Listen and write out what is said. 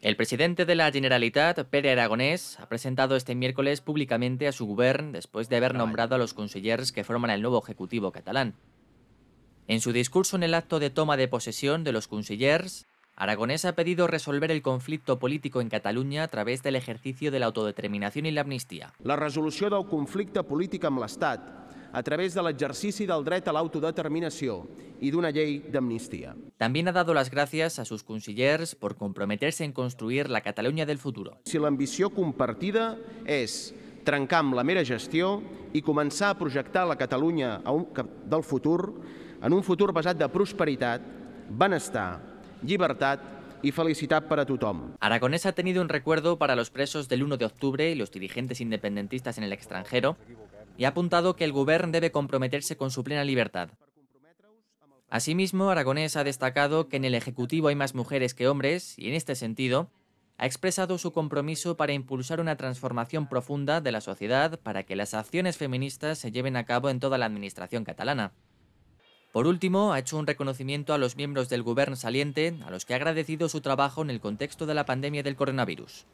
El presidente de la Generalitat, Pere Aragonés, ha presentado este miércoles públicamente a su govern después de haber nombrado a los consellers que forman el nuevo Ejecutivo catalán. En su discurso en el acto de toma de posesión de los consellers, Aragonés ha pedido resolver el conflicto político en Cataluña a través del ejercicio de la autodeterminación y la amnistía. La resolución del político en amb l'Estat a través de l'exercici del dret a l'autodeterminació i d'una llei d'amnistia. També ha dado les gràcies a sus consellers per comprometerse en construir la Catalunya del futur. Si l'ambició compartida és trencar amb la mera gestió i començar a projectar la Catalunya del futur en un futur basat de prosperitat, benestar, llibertat y felicitat para tothom. Aragonés ha tenido un recuerdo para los presos del 1 de octubre y los dirigentes independentistas en el extranjero y ha apuntado que el Gobierno debe comprometerse con su plena libertad. Asimismo, Aragonés ha destacado que en el Ejecutivo hay más mujeres que hombres y, en este sentido, ha expresado su compromiso para impulsar una transformación profunda de la sociedad para que las acciones feministas se lleven a cabo en toda la administración catalana. Por último, ha hecho un reconocimiento a los miembros del gobierno saliente, a los que ha agradecido su trabajo en el contexto de la pandemia del coronavirus.